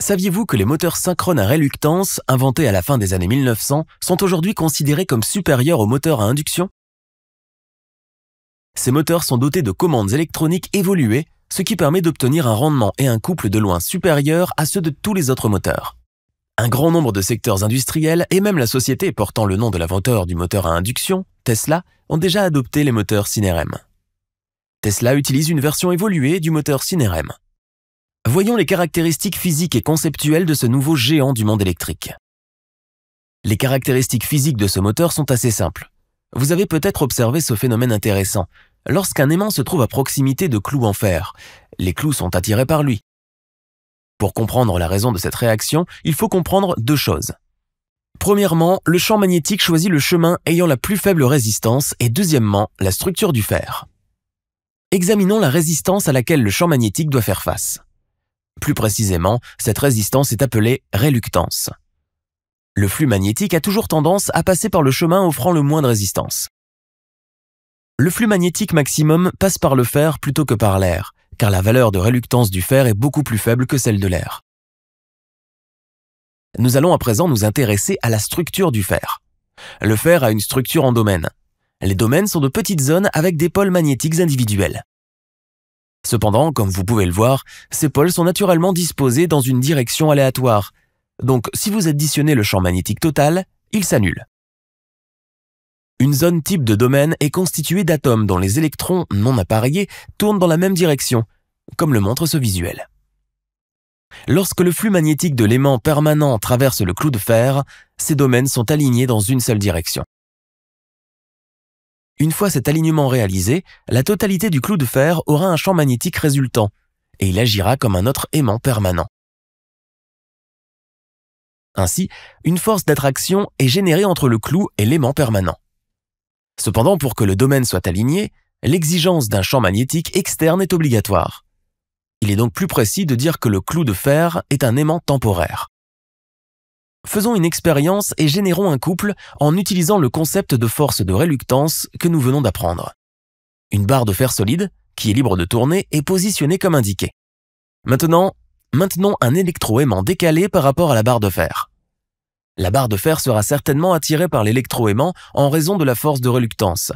Saviez-vous que les moteurs synchrones à réluctance, inventés à la fin des années 1900, sont aujourd'hui considérés comme supérieurs aux moteurs à induction Ces moteurs sont dotés de commandes électroniques évoluées, ce qui permet d'obtenir un rendement et un couple de loin supérieurs à ceux de tous les autres moteurs. Un grand nombre de secteurs industriels et même la société portant le nom de l'inventeur du moteur à induction, Tesla, ont déjà adopté les moteurs CineRM. Tesla utilise une version évoluée du moteur CineRM. Voyons les caractéristiques physiques et conceptuelles de ce nouveau géant du monde électrique. Les caractéristiques physiques de ce moteur sont assez simples. Vous avez peut-être observé ce phénomène intéressant. Lorsqu'un aimant se trouve à proximité de clous en fer, les clous sont attirés par lui. Pour comprendre la raison de cette réaction, il faut comprendre deux choses. Premièrement, le champ magnétique choisit le chemin ayant la plus faible résistance et deuxièmement, la structure du fer. Examinons la résistance à laquelle le champ magnétique doit faire face. Plus précisément, cette résistance est appelée réluctance. Le flux magnétique a toujours tendance à passer par le chemin offrant le moins de résistance. Le flux magnétique maximum passe par le fer plutôt que par l'air, car la valeur de réluctance du fer est beaucoup plus faible que celle de l'air. Nous allons à présent nous intéresser à la structure du fer. Le fer a une structure en domaines. Les domaines sont de petites zones avec des pôles magnétiques individuels. Cependant, comme vous pouvez le voir, ces pôles sont naturellement disposés dans une direction aléatoire. Donc si vous additionnez le champ magnétique total, il s'annule. Une zone type de domaine est constituée d'atomes dont les électrons non appareillés tournent dans la même direction, comme le montre ce visuel. Lorsque le flux magnétique de l'aimant permanent traverse le clou de fer, ces domaines sont alignés dans une seule direction. Une fois cet alignement réalisé, la totalité du clou de fer aura un champ magnétique résultant, et il agira comme un autre aimant permanent. Ainsi, une force d'attraction est générée entre le clou et l'aimant permanent. Cependant, pour que le domaine soit aligné, l'exigence d'un champ magnétique externe est obligatoire. Il est donc plus précis de dire que le clou de fer est un aimant temporaire. Faisons une expérience et générons un couple en utilisant le concept de force de réluctance que nous venons d'apprendre. Une barre de fer solide, qui est libre de tourner, est positionnée comme indiqué. Maintenant, maintenons un électroaimant décalé par rapport à la barre de fer. La barre de fer sera certainement attirée par l'électroaimant en raison de la force de réluctance,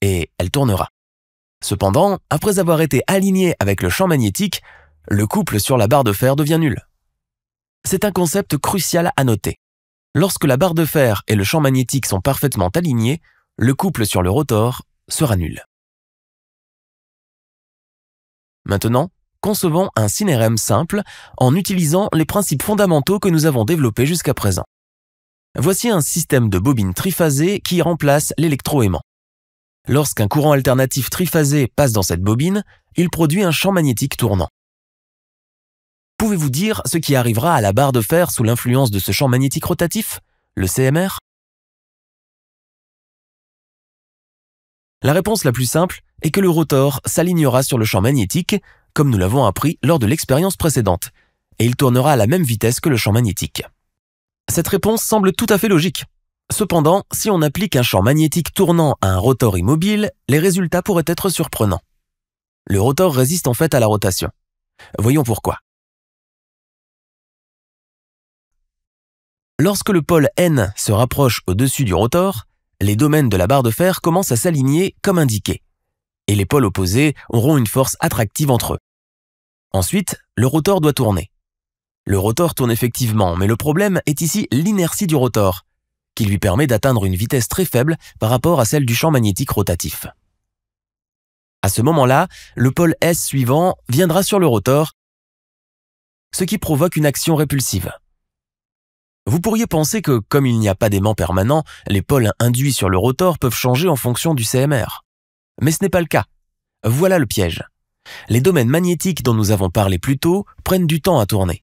et elle tournera. Cependant, après avoir été alignée avec le champ magnétique, le couple sur la barre de fer devient nul c'est un concept crucial à noter. Lorsque la barre de fer et le champ magnétique sont parfaitement alignés, le couple sur le rotor sera nul. Maintenant, concevons un synérème simple en utilisant les principes fondamentaux que nous avons développés jusqu'à présent. Voici un système de bobine triphasée qui remplace l'électroaimant. Lorsqu'un courant alternatif triphasé passe dans cette bobine, il produit un champ magnétique tournant. Pouvez-vous dire ce qui arrivera à la barre de fer sous l'influence de ce champ magnétique rotatif, le CMR La réponse la plus simple est que le rotor s'alignera sur le champ magnétique, comme nous l'avons appris lors de l'expérience précédente, et il tournera à la même vitesse que le champ magnétique. Cette réponse semble tout à fait logique. Cependant, si on applique un champ magnétique tournant à un rotor immobile, les résultats pourraient être surprenants. Le rotor résiste en fait à la rotation. Voyons pourquoi. Lorsque le pôle N se rapproche au-dessus du rotor, les domaines de la barre de fer commencent à s'aligner comme indiqué, et les pôles opposés auront une force attractive entre eux. Ensuite, le rotor doit tourner. Le rotor tourne effectivement, mais le problème est ici l'inertie du rotor, qui lui permet d'atteindre une vitesse très faible par rapport à celle du champ magnétique rotatif. À ce moment-là, le pôle S suivant viendra sur le rotor, ce qui provoque une action répulsive. Vous pourriez penser que, comme il n'y a pas d'aimant permanent, les pôles induits sur le rotor peuvent changer en fonction du CMR. Mais ce n'est pas le cas. Voilà le piège. Les domaines magnétiques dont nous avons parlé plus tôt prennent du temps à tourner.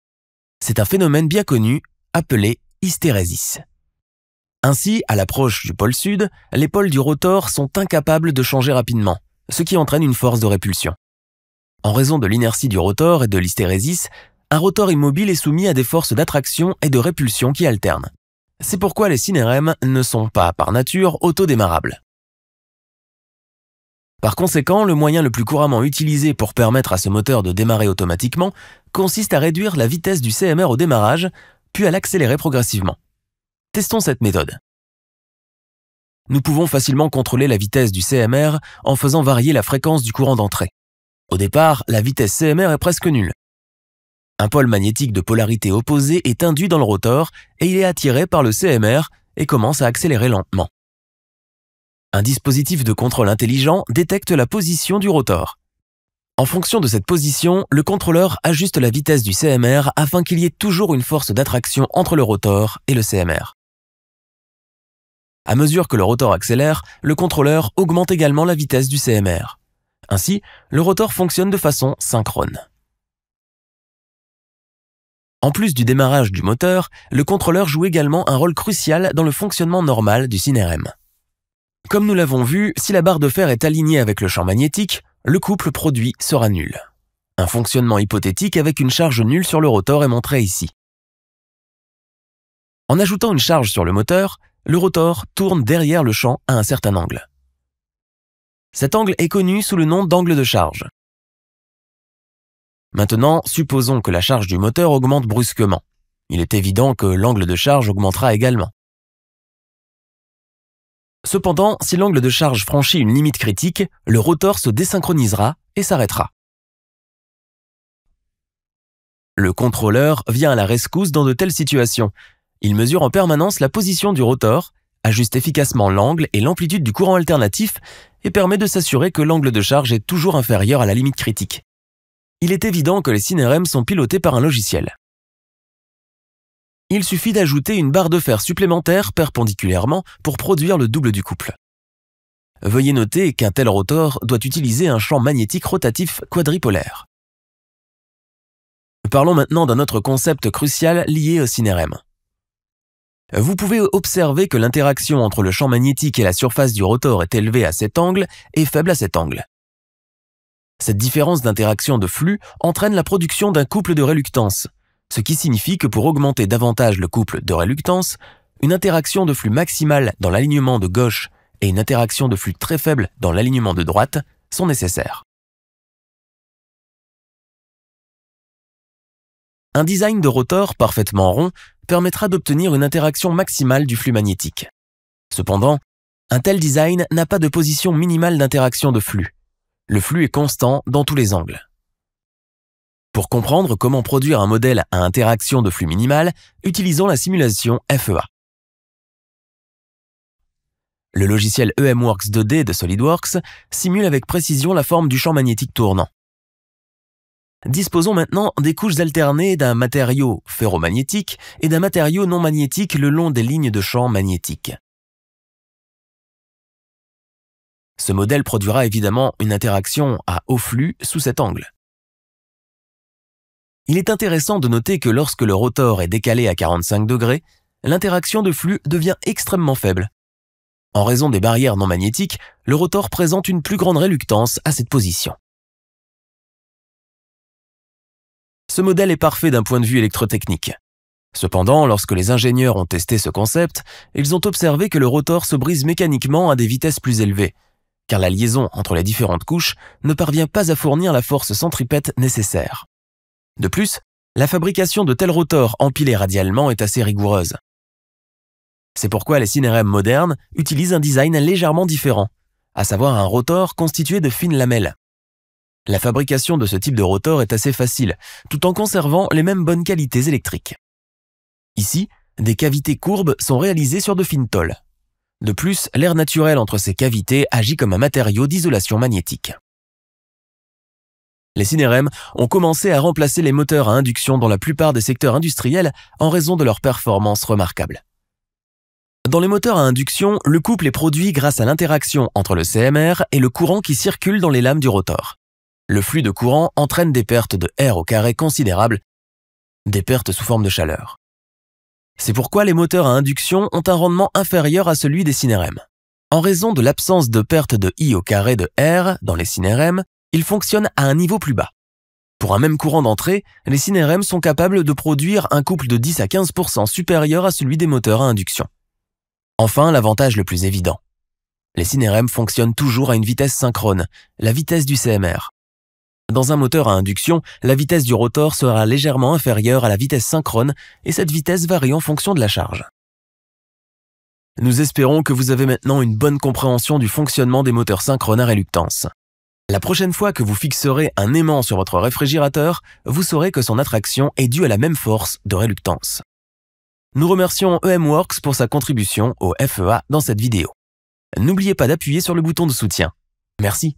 C'est un phénomène bien connu, appelé hystérésis. Ainsi, à l'approche du pôle sud, les pôles du rotor sont incapables de changer rapidement, ce qui entraîne une force de répulsion. En raison de l'inertie du rotor et de l'hystérésis, un rotor immobile est soumis à des forces d'attraction et de répulsion qui alternent. C'est pourquoi les cinérèmes ne sont pas, par nature, autodémarrables. Par conséquent, le moyen le plus couramment utilisé pour permettre à ce moteur de démarrer automatiquement consiste à réduire la vitesse du CMR au démarrage, puis à l'accélérer progressivement. Testons cette méthode. Nous pouvons facilement contrôler la vitesse du CMR en faisant varier la fréquence du courant d'entrée. Au départ, la vitesse CMR est presque nulle, un pôle magnétique de polarité opposée est induit dans le rotor et il est attiré par le CMR et commence à accélérer lentement. Un dispositif de contrôle intelligent détecte la position du rotor. En fonction de cette position, le contrôleur ajuste la vitesse du CMR afin qu'il y ait toujours une force d'attraction entre le rotor et le CMR. À mesure que le rotor accélère, le contrôleur augmente également la vitesse du CMR. Ainsi, le rotor fonctionne de façon synchrone. En plus du démarrage du moteur, le contrôleur joue également un rôle crucial dans le fonctionnement normal du cinérème. Comme nous l'avons vu, si la barre de fer est alignée avec le champ magnétique, le couple produit sera nul. Un fonctionnement hypothétique avec une charge nulle sur le rotor est montré ici. En ajoutant une charge sur le moteur, le rotor tourne derrière le champ à un certain angle. Cet angle est connu sous le nom d'angle de charge. Maintenant, supposons que la charge du moteur augmente brusquement. Il est évident que l'angle de charge augmentera également. Cependant, si l'angle de charge franchit une limite critique, le rotor se désynchronisera et s'arrêtera. Le contrôleur vient à la rescousse dans de telles situations. Il mesure en permanence la position du rotor, ajuste efficacement l'angle et l'amplitude du courant alternatif et permet de s'assurer que l'angle de charge est toujours inférieur à la limite critique il est évident que les CNRM sont pilotés par un logiciel. Il suffit d'ajouter une barre de fer supplémentaire perpendiculairement pour produire le double du couple. Veuillez noter qu'un tel rotor doit utiliser un champ magnétique rotatif quadripolaire. Parlons maintenant d'un autre concept crucial lié au CNRM. Vous pouvez observer que l'interaction entre le champ magnétique et la surface du rotor est élevée à cet angle et faible à cet angle. Cette différence d'interaction de flux entraîne la production d'un couple de réluctance, ce qui signifie que pour augmenter davantage le couple de réluctance, une interaction de flux maximale dans l'alignement de gauche et une interaction de flux très faible dans l'alignement de droite sont nécessaires. Un design de rotor parfaitement rond permettra d'obtenir une interaction maximale du flux magnétique. Cependant, un tel design n'a pas de position minimale d'interaction de flux, le flux est constant dans tous les angles. Pour comprendre comment produire un modèle à interaction de flux minimal, utilisons la simulation FEA. Le logiciel EMWorks 2D de SolidWorks simule avec précision la forme du champ magnétique tournant. Disposons maintenant des couches alternées d'un matériau ferromagnétique et d'un matériau non magnétique le long des lignes de champ magnétique. Ce modèle produira évidemment une interaction à haut flux sous cet angle. Il est intéressant de noter que lorsque le rotor est décalé à 45 degrés, l'interaction de flux devient extrêmement faible. En raison des barrières non magnétiques, le rotor présente une plus grande réluctance à cette position. Ce modèle est parfait d'un point de vue électrotechnique. Cependant, lorsque les ingénieurs ont testé ce concept, ils ont observé que le rotor se brise mécaniquement à des vitesses plus élevées, car la liaison entre les différentes couches ne parvient pas à fournir la force centripète nécessaire. De plus, la fabrication de tels rotors empilés radialement est assez rigoureuse. C'est pourquoi les CINRM modernes utilisent un design légèrement différent, à savoir un rotor constitué de fines lamelles. La fabrication de ce type de rotor est assez facile, tout en conservant les mêmes bonnes qualités électriques. Ici, des cavités courbes sont réalisées sur de fines tôles, de plus, l'air naturel entre ces cavités agit comme un matériau d'isolation magnétique. Les CINRM ont commencé à remplacer les moteurs à induction dans la plupart des secteurs industriels en raison de leurs performances remarquables. Dans les moteurs à induction, le couple est produit grâce à l'interaction entre le CMR et le courant qui circule dans les lames du rotor. Le flux de courant entraîne des pertes de R au carré considérables, des pertes sous forme de chaleur. C'est pourquoi les moteurs à induction ont un rendement inférieur à celui des CINRM. En raison de l'absence de perte de I au carré de R dans les CINRM, ils fonctionnent à un niveau plus bas. Pour un même courant d'entrée, les CINRM sont capables de produire un couple de 10 à 15 supérieur à celui des moteurs à induction. Enfin, l'avantage le plus évident. Les CINRM fonctionnent toujours à une vitesse synchrone, la vitesse du CMR. Dans un moteur à induction, la vitesse du rotor sera légèrement inférieure à la vitesse synchrone et cette vitesse varie en fonction de la charge. Nous espérons que vous avez maintenant une bonne compréhension du fonctionnement des moteurs synchrones à réluctance. La prochaine fois que vous fixerez un aimant sur votre réfrigérateur, vous saurez que son attraction est due à la même force de réluctance. Nous remercions EMWorks pour sa contribution au FEA dans cette vidéo. N'oubliez pas d'appuyer sur le bouton de soutien. Merci.